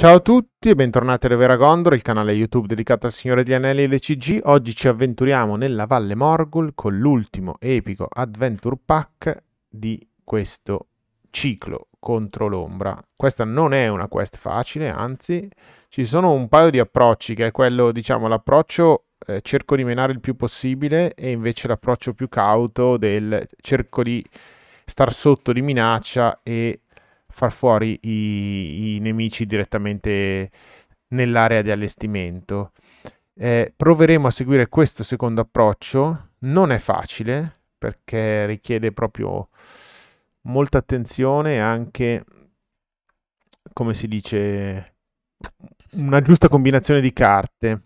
Ciao a tutti e bentornati ad Vera Gondor, il canale YouTube dedicato al Signore degli Anelli e le CG. Oggi ci avventuriamo nella Valle Morgul con l'ultimo epico Adventure Pack di questo ciclo contro l'ombra. Questa non è una quest facile, anzi ci sono un paio di approcci, che è quello, diciamo, l'approccio eh, cerco di menare il più possibile e invece l'approccio più cauto del cerco di star sotto di minaccia e far fuori i, i nemici direttamente nell'area di allestimento. Eh, proveremo a seguire questo secondo approccio, non è facile perché richiede proprio molta attenzione e anche, come si dice, una giusta combinazione di carte.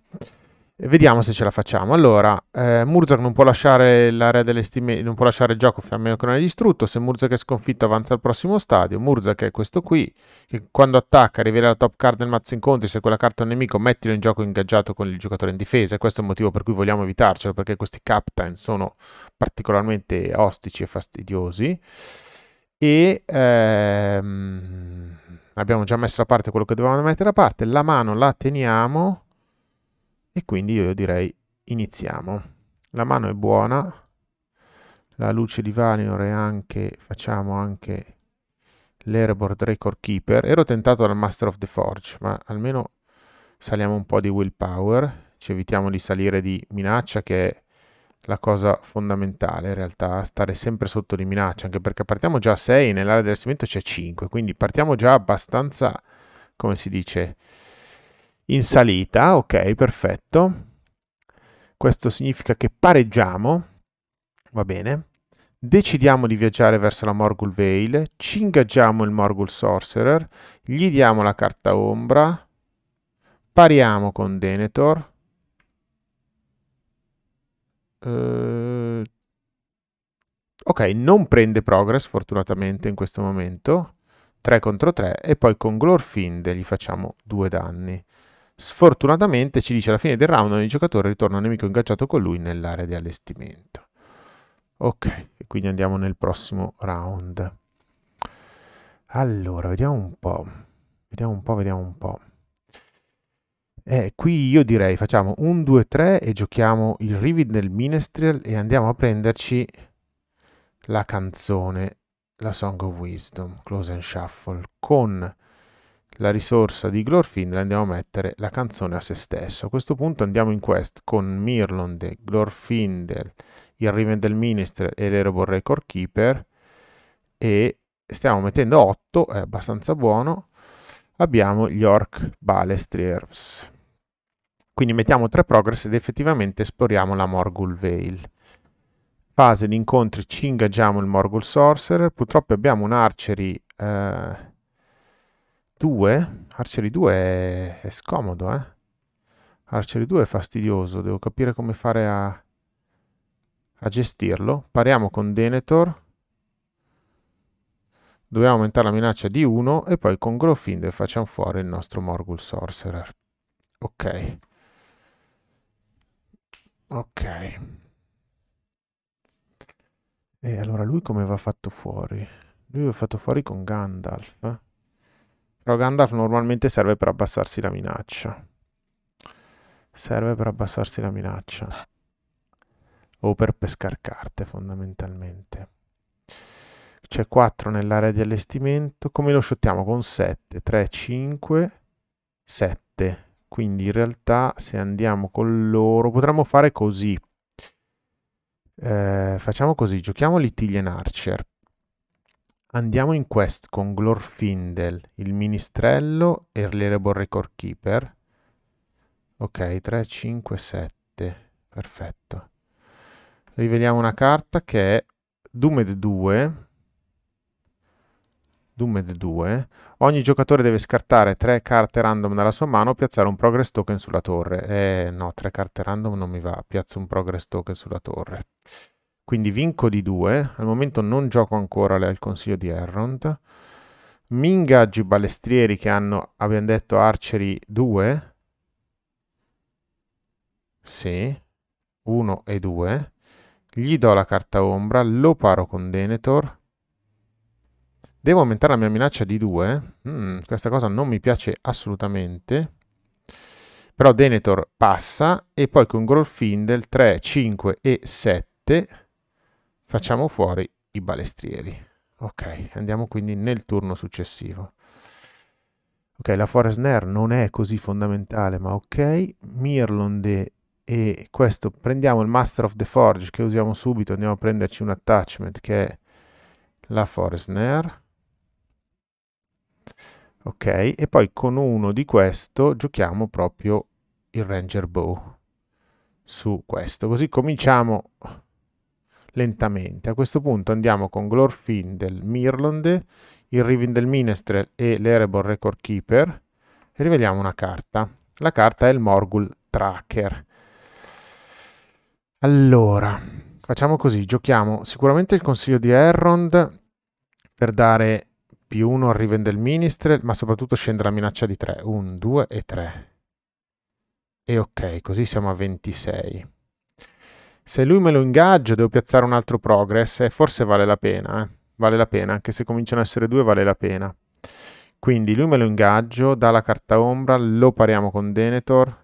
Eh, vediamo se ce la facciamo. Allora, eh, Murzak non può lasciare l'area delle stime, non può lasciare il gioco a meno che non è distrutto. Se Murzak è sconfitto avanza al prossimo stadio. Murzak è questo qui, che quando attacca rivela la top card del mazzo incontri. Se quella carta è un nemico, mettilo in gioco ingaggiato con il giocatore in difesa. E questo è il motivo per cui vogliamo evitarcelo, perché questi captain sono particolarmente ostici e fastidiosi. E... Ehm, abbiamo già messo a parte quello che dovevamo mettere a parte. La mano la teniamo e quindi io direi iniziamo. La mano è buona, la luce di Valinor è anche, facciamo anche l'Airboard Record Keeper. Ero tentato dal Master of the Forge, ma almeno saliamo un po' di willpower, ci evitiamo di salire di minaccia che è la cosa fondamentale in realtà, stare sempre sotto di minaccia, anche perché partiamo già a 6 nell'area del cemento c'è 5, quindi partiamo già abbastanza, come si dice, in salita, ok, perfetto. Questo significa che pareggiamo, va bene. Decidiamo di viaggiare verso la Morgul Veil, ci ingaggiamo il Morgul Sorcerer, gli diamo la carta ombra, pariamo con Denethor. Eh, ok, non prende progress fortunatamente in questo momento. 3 contro 3 e poi con Glorfind gli facciamo due danni. Sfortunatamente ci dice alla fine del round ogni giocatore ritorna un nemico ingaggiato con lui nell'area di allestimento. Ok, quindi andiamo nel prossimo round. Allora, vediamo un po'. Vediamo un po', vediamo un po'. Eh, qui io direi facciamo un 2-3 e giochiamo il Rivid del Minestrel e andiamo a prenderci la canzone, la Song of Wisdom, Close and Shuffle, con la risorsa di Glorfindel andiamo a mettere la canzone a se stesso. A questo punto andiamo in quest con Mirlonde, Glorfindel, il Riven del Minister e l'Erobor Record Keeper e stiamo mettendo 8, è abbastanza buono. Abbiamo gli Orc Balestriers. Quindi mettiamo 3 progress ed effettivamente esploriamo la Morgul Vale. Fase di incontri ci ingaggiamo il Morgul Sorcerer, purtroppo abbiamo un Archery... Eh, 2, Archery 2 è, è scomodo, eh. Archery 2 è fastidioso, devo capire come fare a, a gestirlo. Pariamo con Denethor. Dobbiamo aumentare la minaccia di 1 e poi con Growfinder facciamo fuori il nostro Morgul Sorcerer. Ok. Ok. E allora lui come va fatto fuori? Lui va fatto fuori con Gandalf. Però Gandalf normalmente serve per abbassarsi la minaccia. Serve per abbassarsi la minaccia. O per pescare carte fondamentalmente. C'è 4 nell'area di allestimento. Come lo shottiamo? Con 7. 3, 5, 7. Quindi in realtà se andiamo con loro potremmo fare così. Eh, facciamo così, giochiamo Litillian Archer Andiamo in quest con Glorfindel, il ministrello e l'Erebor Record Keeper. Ok, 3, 5, 7. Perfetto. Riveliamo una carta che è Doomed 2. Doomed 2. Ogni giocatore deve scartare tre carte random dalla sua mano o piazzare un progress token sulla torre. Eh no, tre carte random non mi va. Piazzo un progress token sulla torre quindi vinco di 2, al momento non gioco ancora al consiglio di Errond, mi ingaggio i balestrieri che hanno, abbiamo detto, archery 2, sì, 1 e 2, gli do la carta ombra, lo paro con Denethor, devo aumentare la mia minaccia di 2, mm, questa cosa non mi piace assolutamente, però Denethor passa e poi con Grolfindel 3, 5 e 7 facciamo fuori i balestrieri. Ok, andiamo quindi nel turno successivo. Ok, la Forest Nair non è così fondamentale, ma ok. Mirlonde e questo. Prendiamo il Master of the Forge che usiamo subito, andiamo a prenderci un attachment che è la Forest Nair. Ok, e poi con uno di questo giochiamo proprio il Ranger Bow su questo. Così cominciamo lentamente. A questo punto andiamo con Glorfin del Mirlonde, il Riven del Minestrel e l'Erebor Record Keeper e riveliamo una carta. La carta è il Morgul Tracker. Allora, facciamo così, giochiamo sicuramente il consiglio di Errond per dare più 1 al Riven del Minestrel, ma soprattutto scende la minaccia di 3, 1, 2 e 3. E ok, così siamo a 26 se lui me lo ingaggia devo piazzare un altro progress e forse vale la pena, eh? vale la pena, anche se cominciano ad essere due vale la pena. Quindi lui me lo ingaggio, dà la carta ombra, lo pariamo con Denethor.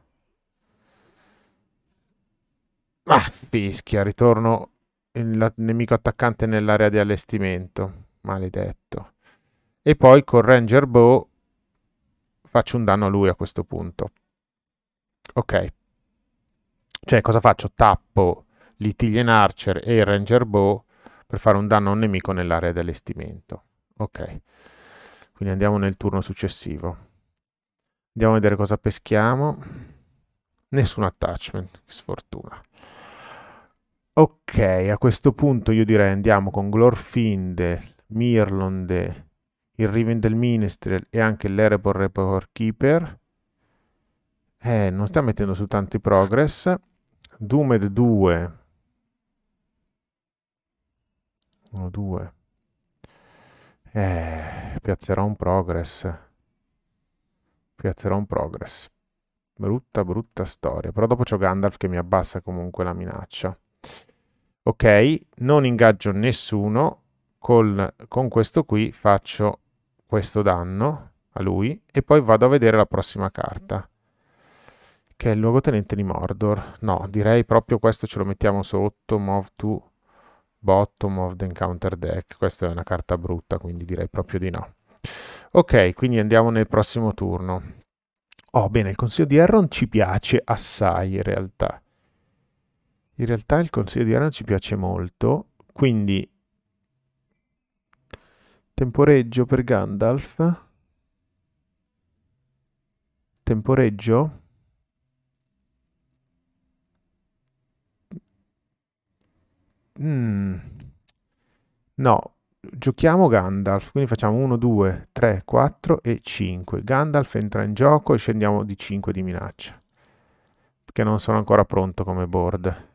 Ah, fischia, ritorno il nemico attaccante nell'area di allestimento, maledetto. E poi con Ranger Bow faccio un danno a lui a questo punto. Ok. Cioè, cosa faccio? Tappo Litillian Archer e il Ranger Bow per fare un danno a un nemico nell'area di allestimento. Ok, quindi andiamo nel turno successivo. Andiamo a vedere cosa peschiamo. Nessun attachment, che sfortuna. Ok, a questo punto io direi andiamo con Glorfinde, Mirlonde, il Riven del Minestrel e anche l'Erebor Report Keeper. Eh, non sta mettendo su tanti progress. Doomed 2 1, 2. Eh, piazzerò un progress. Piazzerò un progress. Brutta, brutta storia. Però dopo c'ho Gandalf che mi abbassa comunque la minaccia. Ok, non ingaggio nessuno. Col, con questo qui faccio questo danno a lui e poi vado a vedere la prossima carta che è il luogotenente di Mordor. No, direi proprio questo ce lo mettiamo sotto, move to Bottom of the Encounter Deck. Questa è una carta brutta, quindi direi proprio di no. Ok, quindi andiamo nel prossimo turno. Oh, bene, il consiglio di Erron ci piace assai in realtà. In realtà il consiglio di Erron ci piace molto, quindi temporeggio per Gandalf. Temporeggio Mm. No, giochiamo Gandalf, quindi facciamo 1, 2, 3, 4 e 5. Gandalf entra in gioco e scendiamo di 5 di minaccia, perché non sono ancora pronto come board.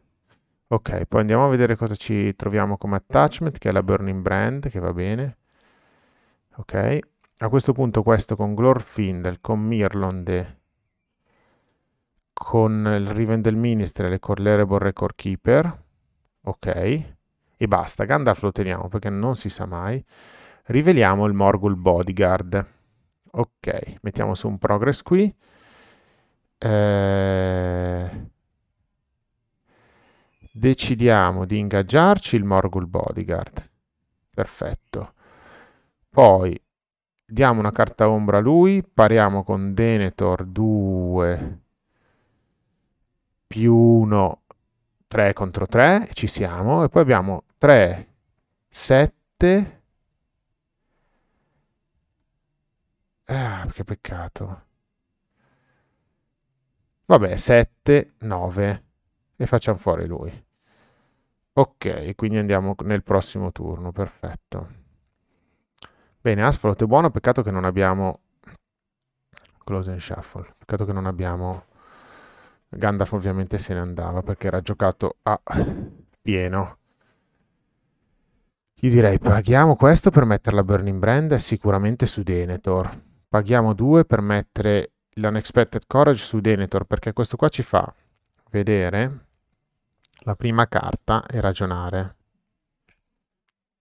Ok, poi andiamo a vedere cosa ci troviamo come attachment, che è la Burning Brand, che va bene. Ok, a questo punto questo con Glorfindel, con Mirlonde, con il Riven del Ministre e le Corlere Record Keeper ok, e basta. Gandalf lo teniamo perché non si sa mai. Riveliamo il Morgul Bodyguard. Ok, mettiamo su un progress qui. Eh... Decidiamo di ingaggiarci il Morgul Bodyguard. Perfetto. Poi diamo una carta ombra a lui, pariamo con Denethor 2 più 1 3 contro 3, ci siamo, e poi abbiamo 3, 7, ah, che peccato, vabbè, 7, 9, e facciamo fuori lui. Ok, quindi andiamo nel prossimo turno, perfetto. Bene, Asfalto è buono, peccato che non abbiamo Close and Shuffle, peccato che non abbiamo Gandalf ovviamente se ne andava perché era giocato a pieno. Io direi paghiamo questo per mettere la Burning Brand sicuramente su Denethor. Paghiamo due per mettere l'Unexpected Courage su Denethor perché questo qua ci fa vedere la prima carta e ragionare.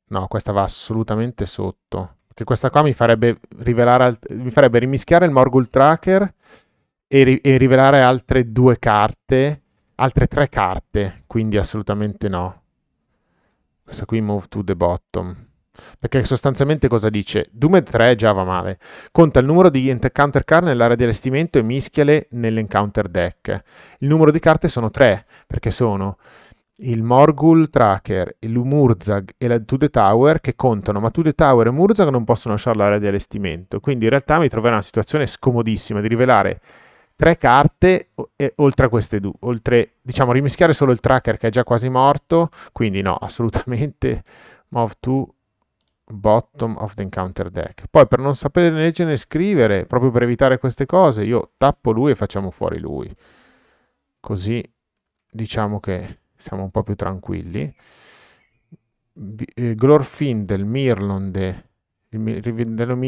No, questa va assolutamente sotto. Che questa qua mi farebbe rivelare, mi farebbe rimischiare il Morgul Tracker e, ri- e rivelare altre due carte, altre tre carte, quindi assolutamente no. Questa qui move to the bottom. Perché sostanzialmente cosa dice? Doom 3 già va male. Conta il numero di encounter card nell'area di allestimento e mischiale nell'encounter deck. Il numero di carte sono 3, perché sono il Morgul Tracker, l'Umurzag e la To the Tower che contano, ma To the Tower e Murzag non possono lasciare l'area di allestimento. Quindi in realtà mi troverò in una situazione scomodissima di rivelare tre carte e, oltre a queste due, oltre diciamo rimischiare solo il tracker che è già quasi morto, quindi no, assolutamente move to bottom of the encounter deck. Poi per non sapere leggere né scrivere, proprio per evitare queste cose, io tappo lui e facciamo fuori lui. Così diciamo che siamo un po' più tranquilli. Eh, Glorfindel, Mirlonde, il, il Dello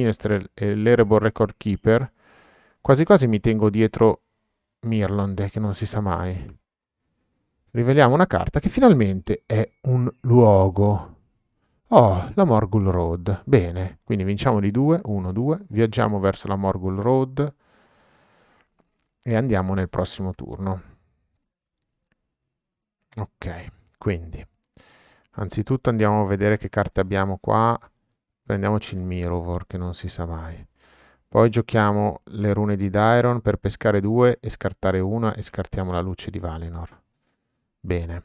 e l'Erebor Record Keeper Quasi quasi mi tengo dietro Mirland, che non si sa mai. Riveliamo una carta che finalmente è un luogo. Oh, la Morgul Road. Bene, quindi vinciamo di due, uno, due. Viaggiamo verso la Morgul Road e andiamo nel prossimo turno. Ok, quindi anzitutto andiamo a vedere che carte abbiamo qua. Prendiamoci il Mirovor che non si sa mai. Poi giochiamo le rune di Dairon per pescare due e scartare una e scartiamo la luce di Valinor. Bene.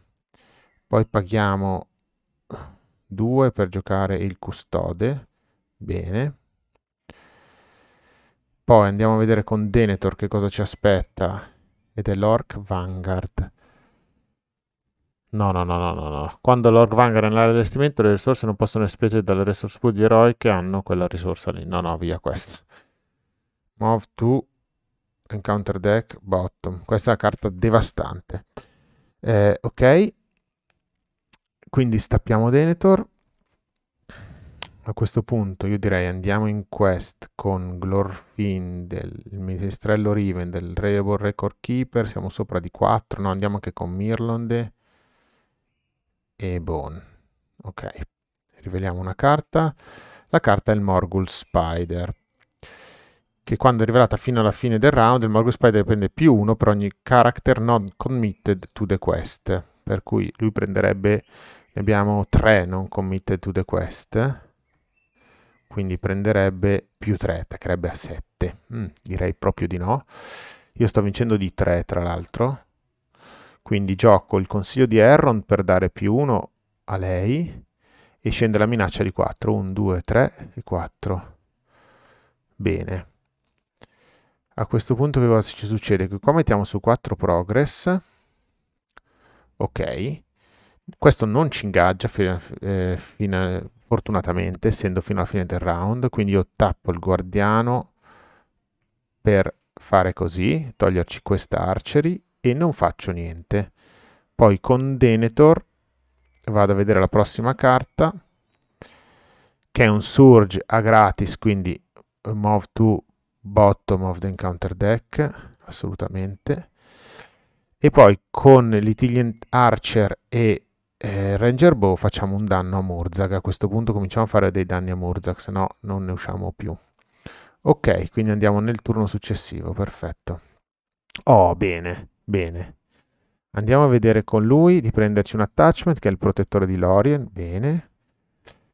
Poi paghiamo due per giocare il custode. Bene. Poi andiamo a vedere con Denethor che cosa ci aspetta. Ed è l'Orc Vanguard. No, no, no, no, no, Quando l'Orc Vanguard è nell'allestimento le risorse non possono essere spese dalle resource pool di eroi che hanno quella risorsa lì. No, no, via questa. Move to Encounter Deck Bottom. Questa è una carta devastante. Eh, ok. Quindi stappiamo Denethor. A questo punto io direi andiamo in quest con Glorfin del Minestrello Riven del Rebel Record Keeper. Siamo sopra di 4. No, andiamo anche con Mirlonde e Bone. Ok. Riveliamo una carta. La carta è il Morgul Spider che quando è rivelata fino alla fine del round il Morgus Spider prende più 1 per ogni character non committed to the quest, per cui lui prenderebbe, ne abbiamo 3 non committed to the quest, quindi prenderebbe più 3, attaccherebbe a 7, mm, direi proprio di no. Io sto vincendo di 3 tra l'altro, quindi gioco il consiglio di Erron per dare più 1 a lei e scende la minaccia di 4, 1, 2, 3 e 4. Bene, a questo punto che cosa ci succede? Che qua mettiamo su 4 progress, ok, questo non ci ingaggia fino a, eh, fino a, fortunatamente, essendo fino alla fine del round, quindi io tappo il guardiano per fare così, toglierci questa archery e non faccio niente. Poi con Denethor vado a vedere la prossima carta, che è un surge a gratis, quindi move to bottom of the encounter deck, assolutamente. E poi con l'Italian Archer e eh, Ranger Bow facciamo un danno a Murzag. A questo punto cominciamo a fare dei danni a Murzag, se no non ne usciamo più. Ok, quindi andiamo nel turno successivo, perfetto. Oh, bene, bene. Andiamo a vedere con lui di prenderci un attachment che è il protettore di Lorien, bene.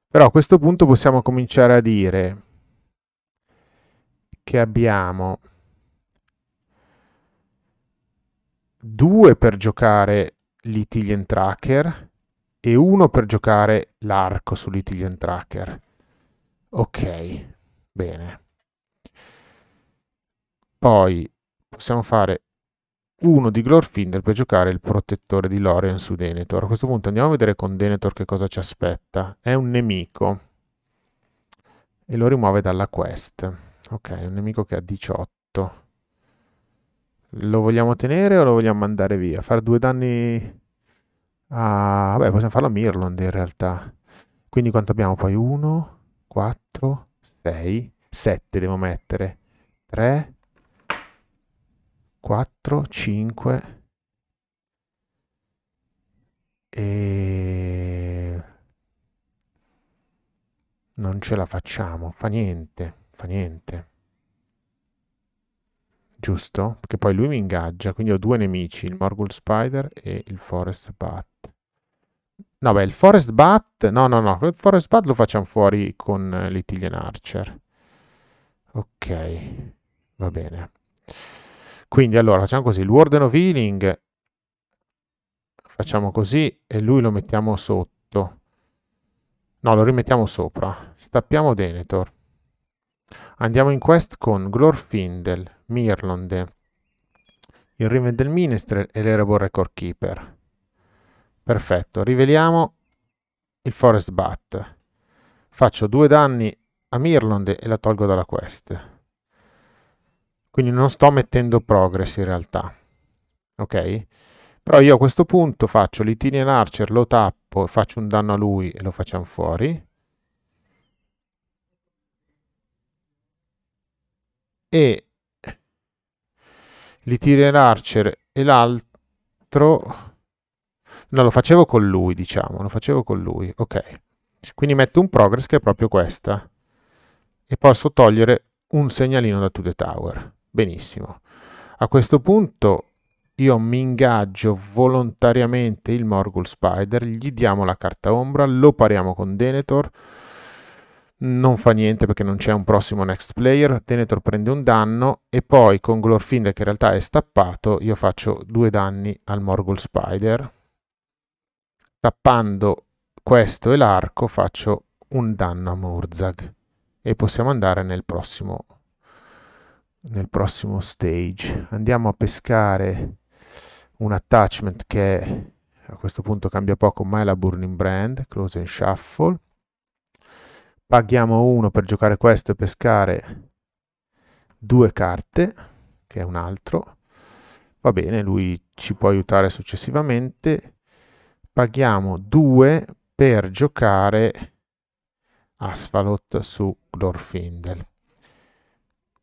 Però a questo punto possiamo cominciare a dire che abbiamo due per giocare l'Italian Tracker e uno per giocare l'arco sull'Italian Tracker. Ok, bene. Poi possiamo fare uno di Glorfinder per giocare il protettore di Lorien su Denethor. A questo punto andiamo a vedere con Denethor che cosa ci aspetta. È un nemico e lo rimuove dalla quest. Ok, un nemico che ha 18. Lo vogliamo tenere o lo vogliamo mandare via? Far due danni... Ah, vabbè, possiamo farlo a Mirland in realtà. Quindi quanto abbiamo poi? 1, 4, 6, 7 devo mettere. 3, 4, 5 e non ce la facciamo, fa niente fa niente. Giusto? Perché poi lui mi ingaggia, quindi ho due nemici, il Morgul Spider e il Forest Bat. No, beh, il Forest Bat... No, no, no, il Forest Bat lo facciamo fuori con l'Italian Archer. Ok, va bene. Quindi allora facciamo così, il Warden of Healing facciamo così e lui lo mettiamo sotto. No, lo rimettiamo sopra. Stappiamo Denethor. Andiamo in quest con Glorfindel, Mirlonde, il Riven del Minestrel e l'Erebor Record Keeper. Perfetto, riveliamo il Forest Bat. Faccio due danni a Mirlonde e la tolgo dalla quest. Quindi non sto mettendo progress in realtà. Ok? Però io a questo punto faccio l'Itinian Archer, lo tappo, faccio un danno a lui e lo facciamo fuori. e Litirian Archer e l'altro... No, lo facevo con lui, diciamo, lo facevo con lui, ok. Quindi metto un progress che è proprio questa e posso togliere un segnalino da To The Tower. Benissimo. A questo punto io mi ingaggio volontariamente il Morgul Spider, gli diamo la carta ombra, lo pariamo con Denethor, non fa niente perché non c'è un prossimo next player, Tenetor prende un danno e poi con Glorfindel che in realtà è stappato io faccio due danni al Morgul Spider, tappando questo e l'arco faccio un danno a Murzag e possiamo andare nel prossimo, nel prossimo stage. Andiamo a pescare un attachment che a questo punto cambia poco ma è la Burning Brand, Close and Shuffle paghiamo uno per giocare questo e pescare due carte, che è un altro. Va bene, lui ci può aiutare successivamente. Paghiamo due per giocare Asphalot su Glorfindel.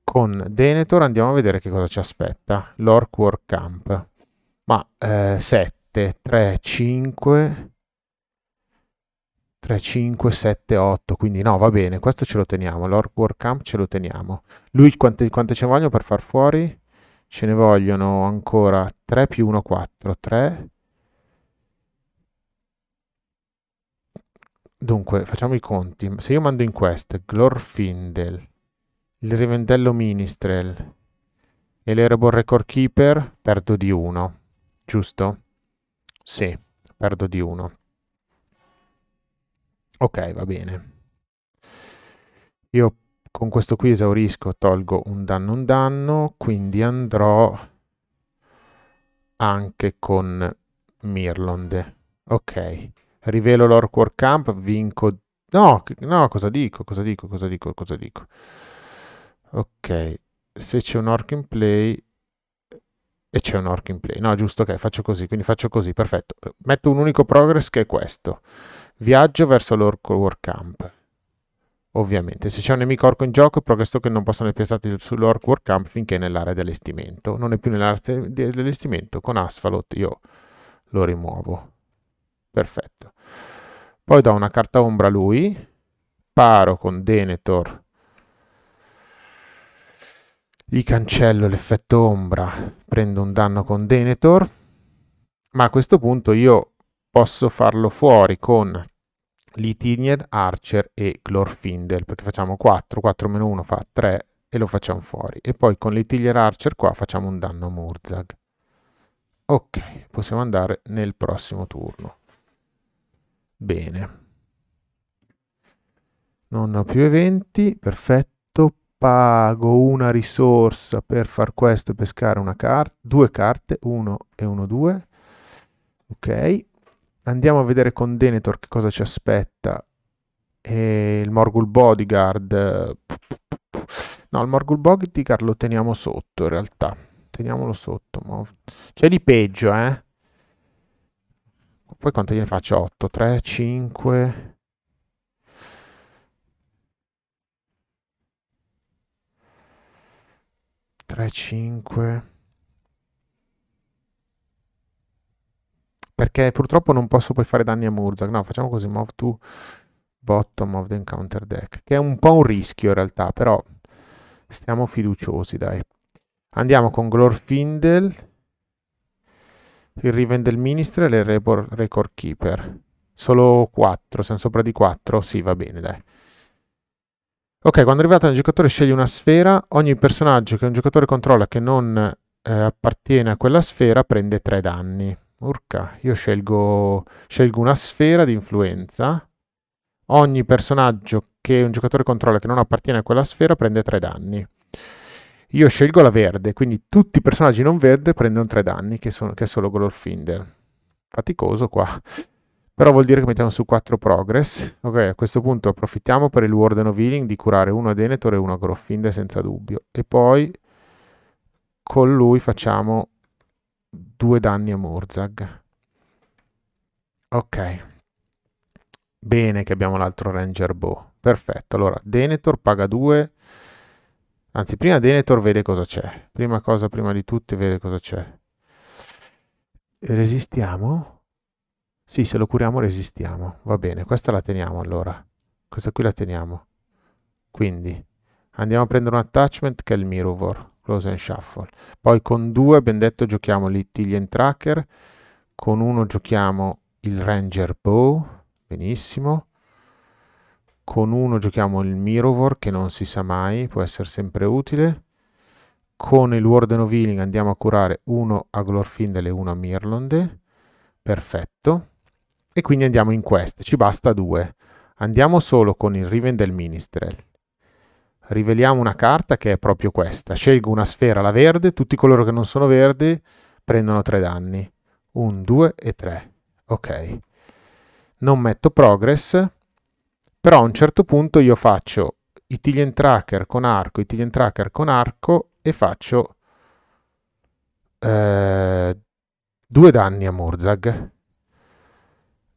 Con Denethor andiamo a vedere che cosa ci aspetta. L'Orc War Camp. Ma 7, 3, 5, 3, 5, 7, 8, quindi no, va bene, questo ce lo teniamo, l'Org War Camp ce lo teniamo. Lui quante, quante ce vogliono per far fuori? Ce ne vogliono ancora 3 più 1, 4, 3. Dunque, facciamo i conti. Se io mando in quest Glorfindel, il Rivendello Ministrel e l'Erebor Record Keeper, perdo di 1, giusto? Sì, perdo di 1. Ok, va bene. Io con questo qui esaurisco, tolgo un danno un danno, quindi andrò anche con Mirlonde. Ok, rivelo l'Orc War Camp, vinco... No, no, cosa dico, cosa dico, cosa dico, cosa dico. Ok, se c'è un Orc in play... E c'è un Orc in play. No, giusto, ok, faccio così, quindi faccio così, perfetto. Metto un unico progress che è questo. Viaggio verso l'Orco Warcamp. Ovviamente, se c'è un nemico orco in gioco, progresso che non possono essere piazzati sull'orco Warcamp finché è nell'area di allestimento. Non è più nell'area di allestimento, con Asphalot io lo rimuovo. Perfetto. Poi do una carta ombra a lui, paro con Denethor, gli cancello l'effetto ombra, prendo un danno con Denethor, ma a questo punto io posso farlo fuori con Litinier, Archer e Glorfindel, perché facciamo 4, 4 meno 1 fa 3 e lo facciamo fuori. E poi con Litinier, Archer qua facciamo un danno a Murzag. Ok, possiamo andare nel prossimo turno. Bene. Non ho più eventi, perfetto. Pago una risorsa per far questo e pescare una carta, due carte, 1 e 1, 2. Ok, Andiamo a vedere con Denethor che cosa ci aspetta. E il Morgul Bodyguard. No, il Morgul Bodyguard lo teniamo sotto in realtà. Teniamolo sotto. C'è di peggio, eh? Poi quanto gliene faccio? 8, 3, 5... Tre, cinque... Perché purtroppo non posso poi fare danni a Murzak. No, facciamo così, move to bottom of the encounter deck. Che è un po' un rischio in realtà, però stiamo fiduciosi, dai. Andiamo con Glorfindel, il Riven del Ministre e il Record Keeper. Solo 4, siamo sopra di 4? Sì, va bene, dai. Ok, quando è arrivato un giocatore sceglie una sfera, ogni personaggio che un giocatore controlla che non eh, appartiene a quella sfera prende 3 danni. Urca, io scelgo, scelgo una sfera di influenza. Ogni personaggio che un giocatore controlla che non appartiene a quella sfera prende tre danni. Io scelgo la verde, quindi tutti i personaggi non verde prendono tre danni, che, sono, che è solo Glorfinder. Faticoso qua. Però vuol dire che mettiamo su 4 progress. Ok, a questo punto approfittiamo per il Warden of Healing di curare uno a Denethor e uno a Golfinder senza dubbio. E poi con lui facciamo due danni a Murzag. Ok. Bene che abbiamo l'altro Ranger Bow. Perfetto. Allora, Denethor paga 2. Anzi, prima Denethor vede cosa c'è. Prima cosa, prima di tutte, vede cosa c'è. Resistiamo? Sì, se lo curiamo resistiamo. Va bene, questa la teniamo allora. Questa qui la teniamo. Quindi, andiamo a prendere un attachment che è il Mirror close and shuffle. Poi con due abbiamo detto giochiamo l'itillian Tracker, con uno giochiamo il Ranger Bow, benissimo. Con uno giochiamo il Mirovor che non si sa mai, può essere sempre utile. Con il Warden of Healing andiamo a curare uno a Glorfindel e uno a Mirlonde. Perfetto. E quindi andiamo in quest, ci basta due Andiamo solo con il Riven del Ministrel riveliamo una carta che è proprio questa. Scelgo una sfera, la verde, tutti coloro che non sono verdi prendono tre danni. Un, due e tre. Ok. Non metto progress, però a un certo punto io faccio i Tilian Tracker con arco, i Tilian Tracker con arco e faccio eh, due danni a Murzag.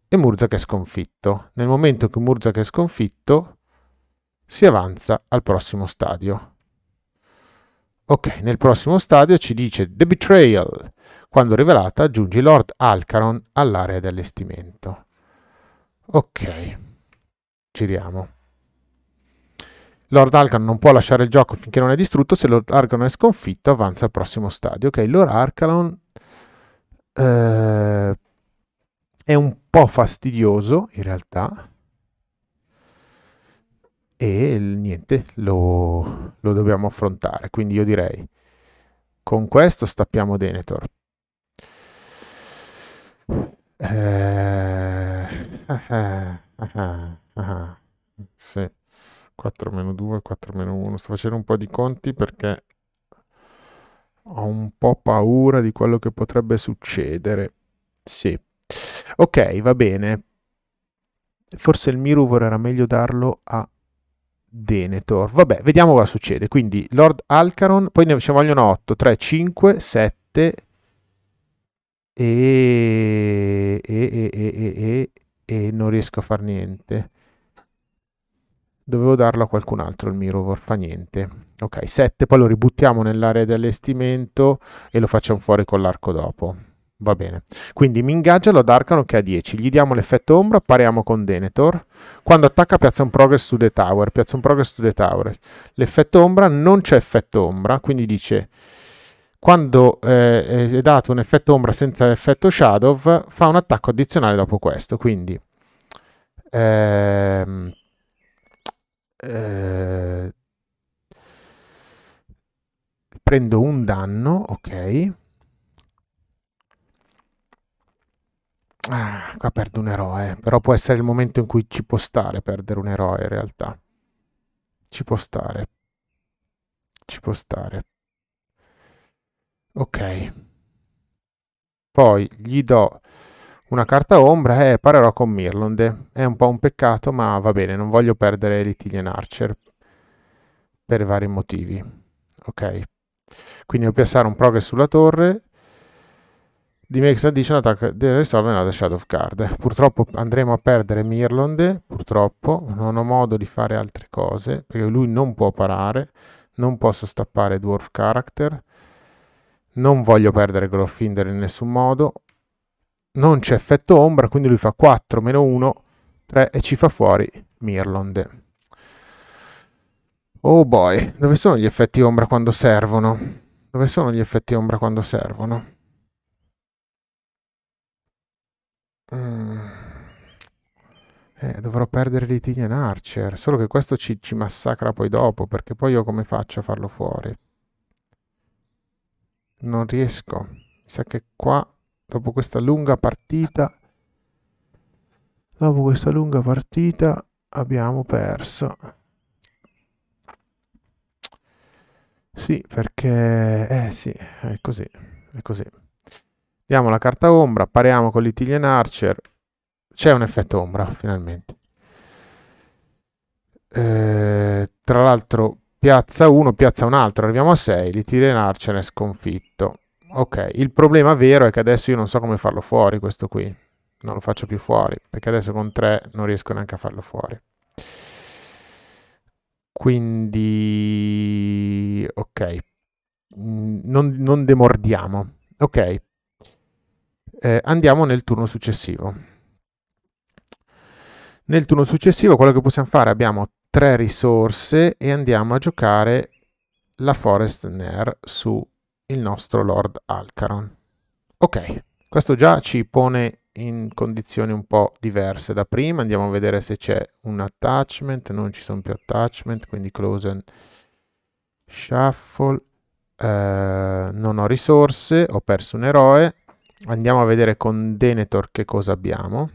E Murzag è sconfitto. Nel momento che Murzag è sconfitto, si avanza al prossimo stadio. Ok, nel prossimo stadio ci dice The Betrayal. Quando rivelata aggiungi Lord Alcaron all'area di allestimento. Ok, giriamo. Lord Alcaron non può lasciare il gioco finché non è distrutto, se Lord Alcaron è sconfitto avanza al prossimo stadio. Ok, Lord Alcaron eh, è un po' fastidioso in realtà e niente, lo, lo dobbiamo affrontare. Quindi io direi, con questo stappiamo Denethor. Eh, ah, ah, ah, sì. 4 meno 2, 4 meno 1. Sto facendo un po' di conti perché ho un po' paura di quello che potrebbe succedere. Sì. Ok, va bene. Forse il Miru vorrà meglio darlo a Denethor. Vabbè, vediamo cosa succede. Quindi Lord Alcaron, poi ne ci vogliono 8, 3, 5, 7 e, e, e, e e, non riesco a far niente. Dovevo darlo a qualcun altro il Mirovor, fa niente. Ok, 7, poi lo ributtiamo nell'area di allestimento e lo facciamo fuori con l'arco dopo. Va bene. Quindi mi Mingaggialo ad Arcano che ha 10. Gli diamo l'effetto ombra, pariamo con Denethor. Quando attacca piazza un progress to the tower. Piazza un progress to the tower. L'effetto ombra non c'è effetto ombra, quindi dice quando eh, è dato un effetto ombra senza effetto shadow fa un attacco addizionale dopo questo. Quindi ehm, eh, prendo un danno, ok Ah, qua perdo un eroe, però può essere il momento in cui ci può stare perdere un eroe in realtà. Ci può stare. Ci può stare. Ok. Poi gli do una carta ombra e eh, parerò con Mirlonde. È un po' un peccato, ma va bene, non voglio perdere Litilian Archer per vari motivi. Ok. Quindi ho piazzare un progress sulla torre di Makes Additional Attack deve risolvere another Shadow of Card. Purtroppo andremo a perdere Mirlonde, purtroppo, non ho modo di fare altre cose, perché lui non può parare, non posso stappare Dwarf Character, non voglio perdere Glorfinder in nessun modo, non c'è effetto ombra, quindi lui fa 4 meno 1, 3 e ci fa fuori Mirlonde. Oh boy, dove sono gli effetti ombra quando servono? Dove sono gli effetti ombra quando servono? Mm. Eh, dovrò perdere Litinian Archer, solo che questo ci, ci massacra poi dopo, perché poi io come faccio a farlo fuori? Non riesco. Mi sa che qua, dopo questa lunga partita, dopo questa lunga partita abbiamo perso. Sì, perché... Eh sì, è così, è così. Diamo la carta ombra, pariamo con l'Italian Archer. C'è un effetto ombra, finalmente. Eh, tra l'altro piazza uno, piazza un altro, arriviamo a 6, l'Italian Archer è sconfitto. Ok, il problema vero è che adesso io non so come farlo fuori questo qui. Non lo faccio più fuori, perché adesso con 3 non riesco neanche a farlo fuori. Quindi... ok. Mm, non, non demordiamo. Ok, eh, andiamo nel turno successivo. Nel turno successivo quello che possiamo fare, abbiamo tre risorse e andiamo a giocare la Forest Nair su il nostro Lord Alcaron. Ok, questo già ci pone in condizioni un po' diverse da prima. Andiamo a vedere se c'è un attachment, non ci sono più attachment, quindi close and shuffle. Eh, non ho risorse, ho perso un eroe andiamo a vedere con Denethor che cosa abbiamo.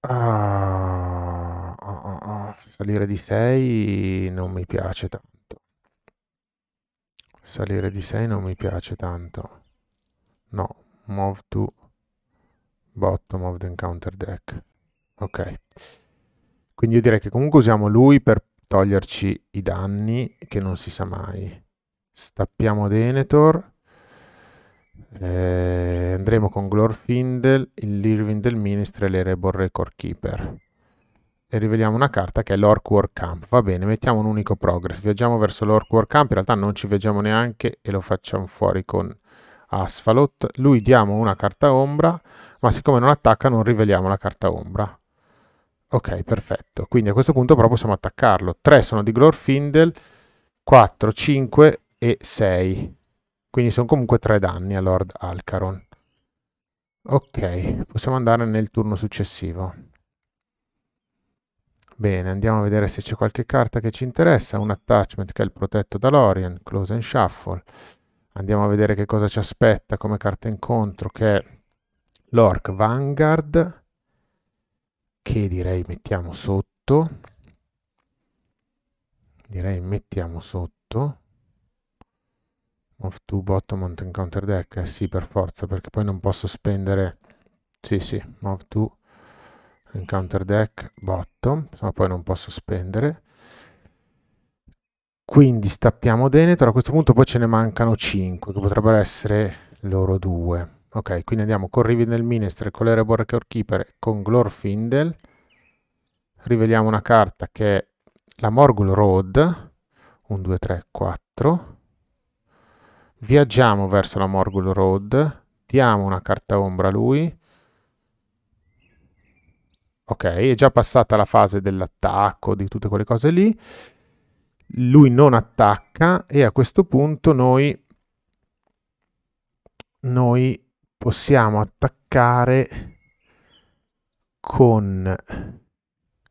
Ah, ah, ah, ah. salire di 6 non mi piace tanto. Salire di 6 non mi piace tanto. No, move to bottom of the encounter deck. Ok. Quindi io direi che comunque usiamo lui per toglierci i danni che non si sa mai. Stappiamo Denethor. Eh, andremo con Glorfindel, il Lirvin del Ministro e l'Erebor Record Keeper. E riveliamo una carta che è l'Orc War Camp. Va bene, mettiamo un unico progress. Viaggiamo verso l'Orc War Camp. In realtà non ci viaggiamo neanche e lo facciamo fuori con Asphalot. Lui diamo una carta ombra, ma siccome non attacca non riveliamo la carta ombra. Ok, perfetto. Quindi a questo punto però possiamo attaccarlo. 3 sono di Glorfindel, 4, 5 e 6. Quindi sono comunque 3 danni a Lord Alcaron. Ok, possiamo andare nel turno successivo. Bene, andiamo a vedere se c'è qualche carta che ci interessa. Un attachment che è il protetto da Lorien, Close and Shuffle. Andiamo a vedere che cosa ci aspetta come carta incontro, che è l'Orc Vanguard che direi mettiamo sotto direi mettiamo sotto off to bottom on counter deck eh sì per forza perché poi non posso spendere sì sì move to encounter deck bottom ma poi non posso spendere quindi stappiamo Denethor a questo punto poi ce ne mancano 5 che potrebbero essere loro due Ok, quindi andiamo con Riven Minestre, con l'Erebor Keeper, con Glorfindel. Riveliamo una carta che è la Morgul Road. 1, 2, 3, 4. Viaggiamo verso la Morgul Road. Diamo una carta ombra a lui. Ok, è già passata la fase dell'attacco, di tutte quelle cose lì. Lui non attacca e a questo punto noi noi possiamo attaccare con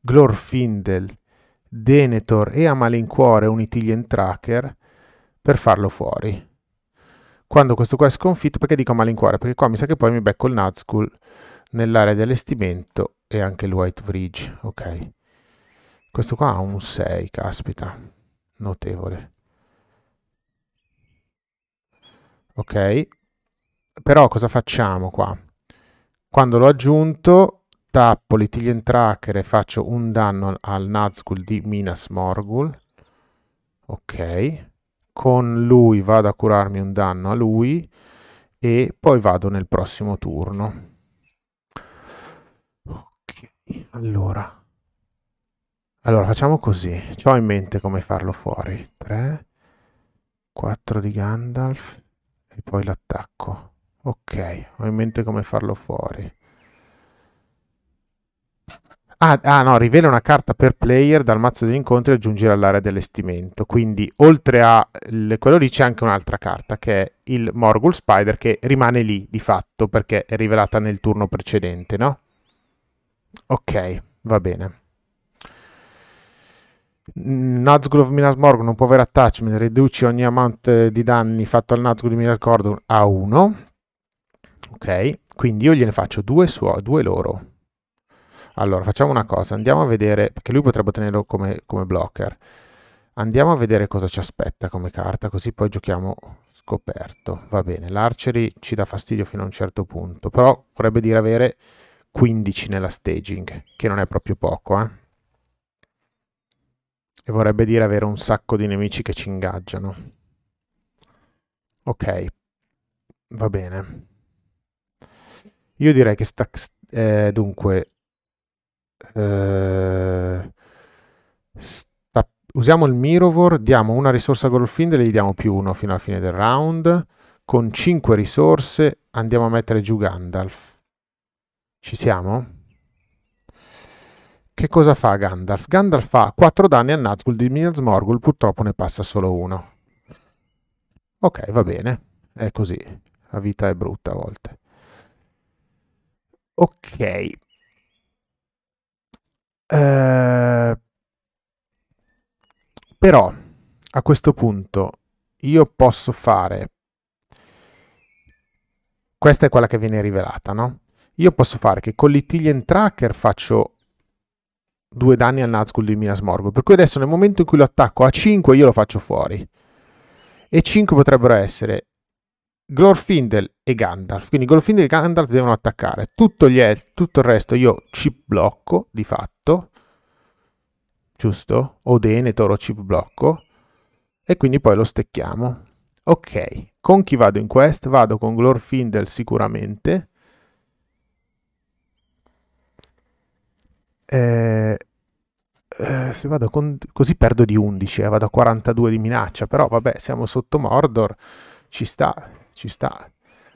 Glorfindel, Denethor e a malincuore un Itilien Tracker per farlo fuori. Quando questo qua è sconfitto, perché dico a malincuore? Perché qua mi sa che poi mi becco il Nazgul nell'area di allestimento e anche il White Bridge, ok. Questo qua ha un 6, caspita, notevole. Ok, però cosa facciamo qua? Quando l'ho aggiunto, tappo l'Italian Tracker e faccio un danno al Nazgul di Minas Morgul. Ok. Con lui vado a curarmi un danno a lui e poi vado nel prossimo turno. Ok, allora. Allora, facciamo così. Ho in mente come farlo fuori. 3, 4 di Gandalf e poi l'attacco. Ok, ho in mente come farlo fuori. Ah, ah, no, rivela una carta per player dal mazzo degli incontri e aggiungere all'area dell'estimento. Quindi, oltre a quello lì, c'è anche un'altra carta che è il Morgul Spider, che rimane lì di fatto perché è rivelata nel turno precedente, no? Ok, va bene. Nazgul of Minas Morgul non può avere attachment, riduci ogni amount di danni fatto al Nazgul di Minas Cordon a 1 ok? Quindi io gliene faccio due, suo, due loro. Allora, facciamo una cosa, andiamo a vedere, perché lui potrebbe tenerlo come, come blocker. Andiamo a vedere cosa ci aspetta come carta, così poi giochiamo scoperto. Va bene, l'archery ci dà fastidio fino a un certo punto, però vorrebbe dire avere 15 nella staging, che non è proprio poco, eh? E vorrebbe dire avere un sacco di nemici che ci ingaggiano. Ok, va bene. Io direi che sta... Eh, dunque... Eh, sta, usiamo il Mirovor, diamo una risorsa a Golfind e gli diamo più uno fino alla fine del round. Con 5 risorse andiamo a mettere giù Gandalf. Ci siamo? Che cosa fa Gandalf? Gandalf fa 4 danni a Nazgul di Minas Morgul, purtroppo ne passa solo uno. Ok, va bene, è così. La vita è brutta a volte. Ok. Eh, però a questo punto io posso fare questa è quella che viene rivelata, no? Io posso fare che con l'Itilian Tracker faccio due danni al Nazgul di Minas Morgul, per cui adesso nel momento in cui lo attacco a 5 io lo faccio fuori. E 5 potrebbero essere Glorfindel e Gandalf. Quindi Glorfindel e Gandalf devono attaccare. Tutto, es- tutto il resto io chip blocco, di fatto. Giusto? Odene, Toro, chip blocco. E quindi poi lo stecchiamo. Ok, con chi vado in quest? Vado con Glorfindel sicuramente. Eh, eh, se vado con, così perdo di 11, eh, vado a 42 di minaccia, però vabbè, siamo sotto Mordor, ci sta ci sta.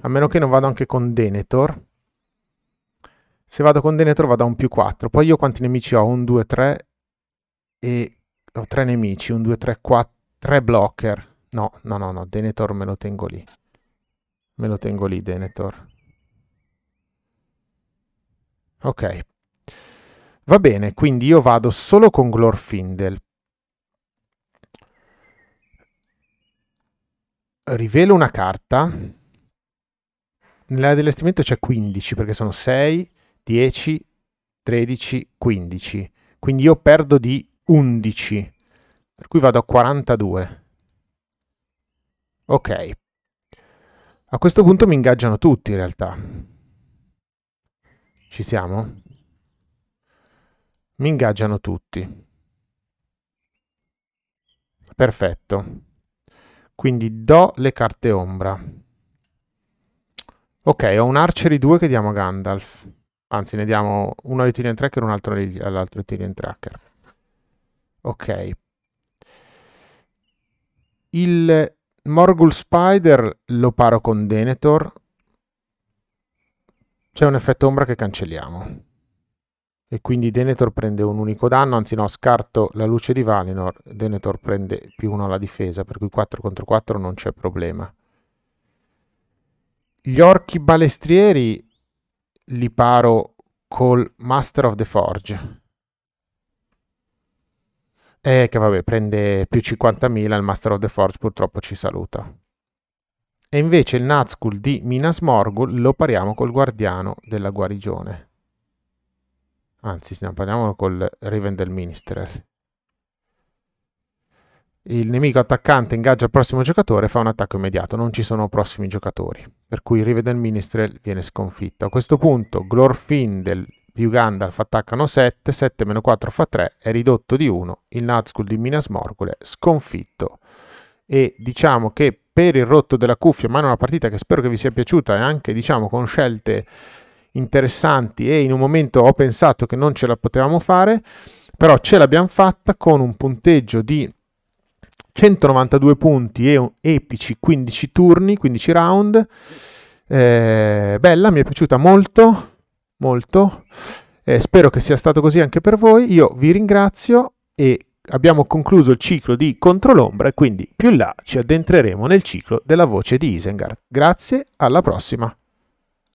A meno che non vado anche con Denethor. Se vado con Denethor vado a un più 4. Poi io quanti nemici ho? 1, 2, 3 e ho 3 nemici. 1, 2, 3, 4. 3 blocker. No, no, no, no. Denethor me lo tengo lì. Me lo tengo lì, Denethor. Ok. Va bene, quindi io vado solo con Glorfindel. rivelo una carta. Nell'area dell'allestimento c'è 15 perché sono 6, 10, 13, 15. Quindi io perdo di 11, per cui vado a 42. Ok. A questo punto mi ingaggiano tutti in realtà. Ci siamo? Mi ingaggiano tutti. Perfetto. Quindi do le carte ombra. Ok, ho un Archery 2 che diamo a Gandalf. Anzi, ne diamo uno ai Tyrion Tracker e un altro all'altro Tyrion Tracker. Ok. Il Morgul Spider lo paro con Denethor. C'è un effetto ombra che cancelliamo e quindi Denethor prende un unico danno, anzi no, scarto la luce di Valinor, Denethor prende più 1 alla difesa, per cui 4 contro 4 non c'è problema. Gli orchi balestrieri li paro col Master of the Forge. E eh, che vabbè, prende più 50.000, il Master of the Forge purtroppo ci saluta. E invece il Nazgul di Minas Morgul lo pariamo col Guardiano della Guarigione. Anzi, no, parliamo col Riven del Minister. Il nemico attaccante ingaggia il prossimo giocatore e fa un attacco immediato, non ci sono prossimi giocatori, per cui Riven del Ministrel viene sconfitto. A questo punto Glorfindel più Gandalf attaccano 7, 7 meno 4 fa 3, è ridotto di 1, il Nazgul di Minas Morgule sconfitto. E diciamo che per il rotto della cuffia, ma è una partita che spero che vi sia piaciuta e anche diciamo con scelte interessanti e in un momento ho pensato che non ce la potevamo fare, però ce l'abbiamo fatta con un punteggio di 192 punti e epici 15 turni, 15 round. Eh, bella, mi è piaciuta molto, molto. Eh, spero che sia stato così anche per voi. Io vi ringrazio e abbiamo concluso il ciclo di Controlombra e quindi più in là ci addentreremo nel ciclo della voce di Isengard. Grazie, alla prossima.